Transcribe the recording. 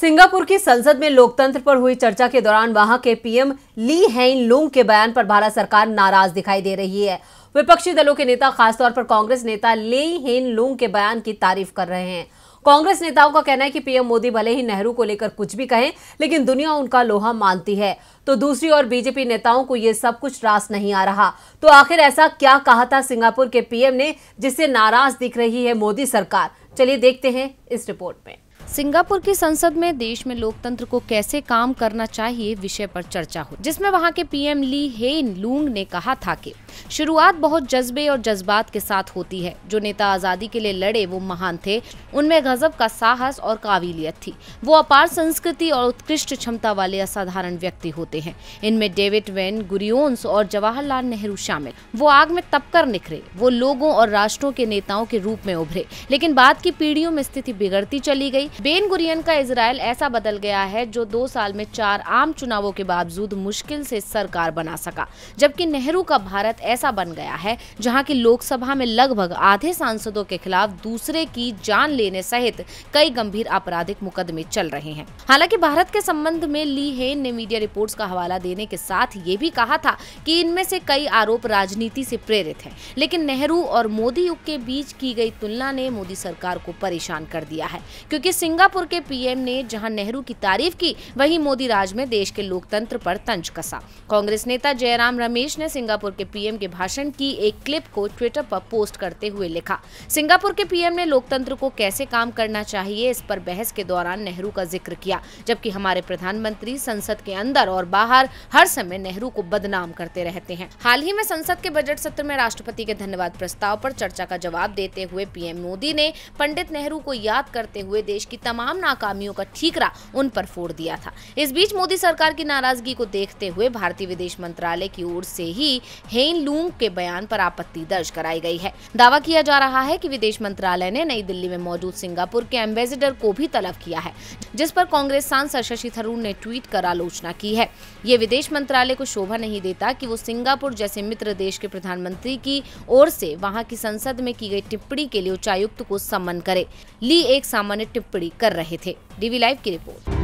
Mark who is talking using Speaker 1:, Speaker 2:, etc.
Speaker 1: Singapore की संसद में लोकतंत्र पर हुई चर्चा के दौरान वहां के पीएम ली हैन लूंग के बयान पर भारत सरकार नाराज दिखाई दे रही है विपक्षी दलों के नेता खासतौर पर कांग्रेस नेता ली हेन लूंग के बयान की तारीफ कर रहे हैं कांग्रेस नेताओं का कहना है कि पीएम मोदी भले ही नेहरू को लेकर कुछ भी कहें लेकिन दुनिया उनका लोहा मानती है तो दूसरी ओर बीजेपी नेताओं को ये सब कुछ रास नहीं आ रहा तो आखिर ऐसा क्या कहा था सिंगापुर के पीएम ने जिससे नाराज दिख रही है मोदी सरकार चलिए देखते हैं इस रिपोर्ट में सिंगापुर की संसद में देश में लोकतंत्र
Speaker 2: को कैसे काम करना चाहिए विषय पर चर्चा हुई जिसमें वहां के पीएम ली हेन लूंग ने कहा था कि शुरुआत बहुत जज्बे और जज्बात के साथ होती है जो नेता आजादी के लिए लड़े वो महान थे उनमें गजब का साहस और काबिलियत थी वो अपार संस्कृति और उत्कृष्ट क्षमता वाले असाधारण व्यक्ति होते हैं इनमें डेविड वेन गुरियोन्स और जवाहरलाल नेहरू शामिल वो आग में तपकर निखरे वो लोगों और राष्ट्रों के नेताओं के रूप में उभरे लेकिन बाद की पीढ़ियों में स्थिति बिगड़ती चली गई बेन गुरियन का इसराइल ऐसा बदल गया है जो दो साल में चार आम चुनावों के बावजूद मुश्किल से सरकार बना सका जबकि नेहरू का भारत ऐसा बन गया है जहां की लोकसभा में लगभग आधे सांसदों के खिलाफ दूसरे की जान लेने सहित कई गंभीर आपराधिक मुकदमे चल रहे हैं हालांकि भारत के संबंध में ली हेन ने मीडिया रिपोर्ट का हवाला देने के साथ ये भी कहा था की इनमें से कई आरोप राजनीति से प्रेरित है लेकिन नेहरू और मोदी युग के बीच की गई तुलना ने मोदी सरकार को परेशान कर दिया है क्योंकि सिंगापुर के पीएम ने जहां नेहरू की तारीफ की वहीं मोदी राज में देश के लोकतंत्र पर तंज कसा कांग्रेस नेता जयराम रमेश ने सिंगापुर के पीएम के भाषण की एक क्लिप को ट्विटर पर पोस्ट करते हुए लिखा सिंगापुर के पीएम ने लोकतंत्र को कैसे काम करना चाहिए इस पर बहस के दौरान नेहरू का जिक्र किया जबकि हमारे प्रधानमंत्री संसद के अंदर और बाहर हर समय नेहरू को बदनाम करते रहते हैं हाल ही में संसद के बजट सत्र में राष्ट्रपति के धन्यवाद प्रस्ताव पर चर्चा का जवाब देते हुए पीएम मोदी ने पंडित नेहरू को याद करते हुए देश की तमाम नाकामियों का ठीकरा उन पर फोड़ दिया था इस बीच मोदी सरकार की नाराजगी को देखते हुए भारतीय विदेश मंत्रालय की ओर से ही हेन लूंग के बयान पर आपत्ति दर्ज कराई गई है दावा किया जा रहा है कि विदेश मंत्रालय ने नई दिल्ली में मौजूद सिंगापुर के एम्बेसिडर को भी तलब किया है जिस पर कांग्रेस सांसद शशि थरूर ने ट्वीट कर आलोचना की है ये विदेश मंत्रालय को शोभा नहीं देता की वो सिंगापुर जैसे मित्र देश के प्रधानमंत्री की ओर ऐसी वहाँ की संसद में की गई टिप्पणी के लिए उच्चायुक्त को सम्मन करे ली एक सामान्य टिप्पणी कर रहे थे डीवी लाइव की रिपोर्ट